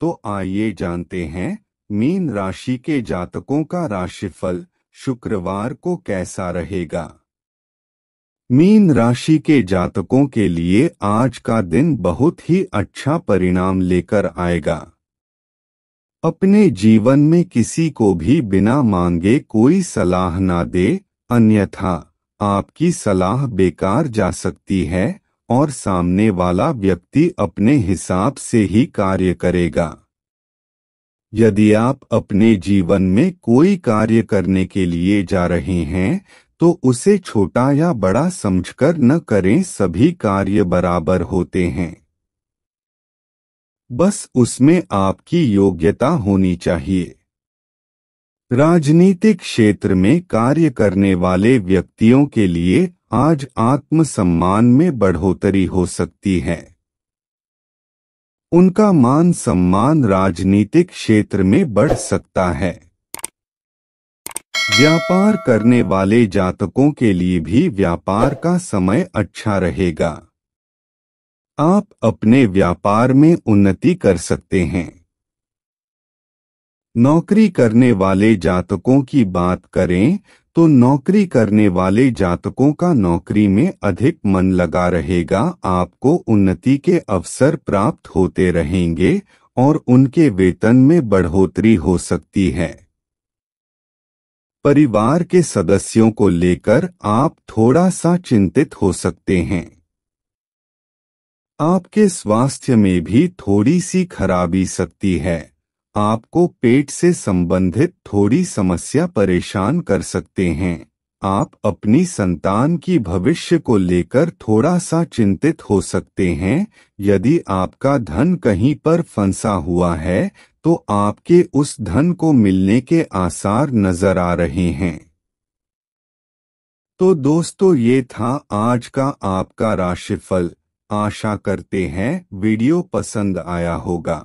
तो आइए जानते हैं मीन राशि के जातकों का राशिफल शुक्रवार को कैसा रहेगा मीन राशि के जातकों के लिए आज का दिन बहुत ही अच्छा परिणाम लेकर आएगा अपने जीवन में किसी को भी बिना मांगे कोई सलाह ना दे अन्यथा आपकी सलाह बेकार जा सकती है और सामने वाला व्यक्ति अपने हिसाब से ही कार्य करेगा यदि आप अपने जीवन में कोई कार्य करने के लिए जा रहे हैं तो उसे छोटा या बड़ा समझकर न करें सभी कार्य बराबर होते हैं बस उसमें आपकी योग्यता होनी चाहिए राजनीतिक क्षेत्र में कार्य करने वाले व्यक्तियों के लिए आज आत्मसम्मान में बढ़ोतरी हो सकती है उनका मान सम्मान राजनीतिक क्षेत्र में बढ़ सकता है व्यापार करने वाले जातकों के लिए भी व्यापार का समय अच्छा रहेगा आप अपने व्यापार में उन्नति कर सकते हैं नौकरी करने वाले जातकों की बात करें तो नौकरी करने वाले जातकों का नौकरी में अधिक मन लगा रहेगा आपको उन्नति के अवसर प्राप्त होते रहेंगे और उनके वेतन में बढ़ोतरी हो सकती है परिवार के सदस्यों को लेकर आप थोड़ा सा चिंतित हो सकते हैं आपके स्वास्थ्य में भी थोड़ी सी खराबी सकती है आपको पेट से संबंधित थोड़ी समस्या परेशान कर सकते हैं आप अपनी संतान की भविष्य को लेकर थोड़ा सा चिंतित हो सकते हैं यदि आपका धन कहीं पर फंसा हुआ है तो आपके उस धन को मिलने के आसार नजर आ रहे हैं तो दोस्तों ये था आज का आपका राशिफल आशा करते हैं वीडियो पसंद आया होगा